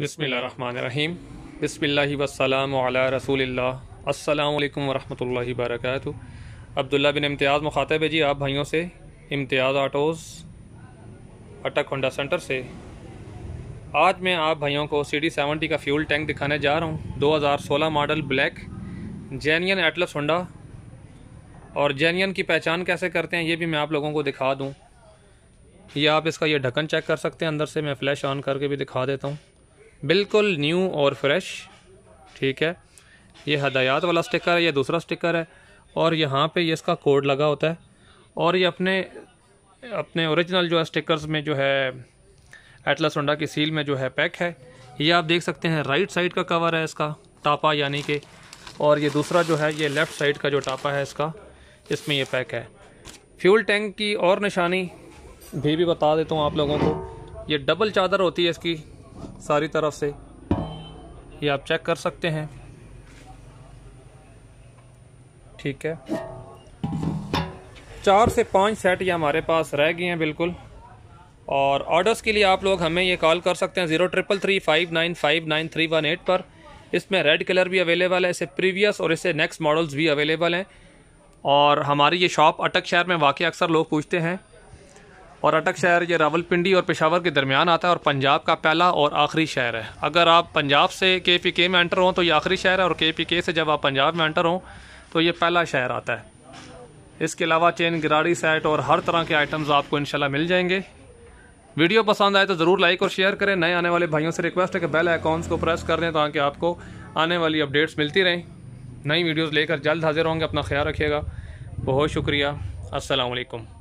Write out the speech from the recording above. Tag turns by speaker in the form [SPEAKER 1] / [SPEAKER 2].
[SPEAKER 1] बसमीम बसमिल्ल वसलम रसूल अल्लाम वरहमल वर्क अब्दुल्ला बिन इम्तियाज़ मुखातब है जी आप भाइयों से Imtiyaz autos Attock Honda center से आज मैं आप भाइयों को सी डी सेवेंटी का फ्यूल टैंक दिखाने जा रहा हूँ दो हज़ार सोलह model black genuine Atlas Honda और जैनियन की पहचान कैसे करते हैं ये भी मैं आप लोगों को दिखा दूँ ये आप इसका यह ढक्कन चेक कर सकते हैं अंदर से मैं फ़्लैश ऑन करके भी दिखा देता हूँ बिल्कुल न्यू और फ्रेश ठीक है ये हदायत वाला स्टिकर है ये दूसरा स्टिकर है और यहाँ पे ये इसका कोड लगा होता है और ये अपने अपने ओरिजिनल जो है स्टिकर्स में जो है एटलस होंडा की सील में जो है पैक है ये आप देख सकते हैं राइट साइड का कवर है इसका टापा यानी कि और ये दूसरा जो है ये लेफ़्ट साइड का जो टापा है इसका इसमें ये पैक है फ्यूल टैंक की और निशानी भी भी बता देता हूँ आप लोगों को ये डबल चादर होती है इसकी सारी तरफ से ये आप चेक कर सकते हैं ठीक है चार से पांच सेट ये हमारे पास रह गए हैं बिल्कुल और ऑर्डर्स के लिए आप लोग हमें ये कॉल कर सकते हैं zero triple three five nine five nine three one eight पर इसमें रेड कलर भी अवेलेबल है इसे प्रीवियस और इसे नेक्स्ट मॉडल्स भी अवेलेबल हैं और हमारी ये शॉप अटक शहर में वाकई अक्सर लोग पूछते हैं और अटक शहर ये रावलपिंडी और पेशावर के दरमियान आता है और पंजाब का पहला और आखिरी शहर है अगर आप पंजाब से के पी के में एंटर हों तो ये आखिरी शहर है और के पी के से जब आप पंजाब में एंटर हों तो ये पहला शहर आता है इसके अलावा चेन गिराड़ी सेट और हर तरह के आइटम्स आपको शाला मिल जाएंगे वीडियो पसंद आए तो ज़रूर लाइक और शेयर करें नए आने वाले भाइयों से रिक्वेस्ट है कि बेल आइकॉन्स को प्रेस कर दें ताकि आपको आने वाली अपडेट्स मिलती रहें नई वीडियोस लेकर जल्द हाजिर होंगे अपना ख्याल रखिएगा बहुत शुक्रिया असलकम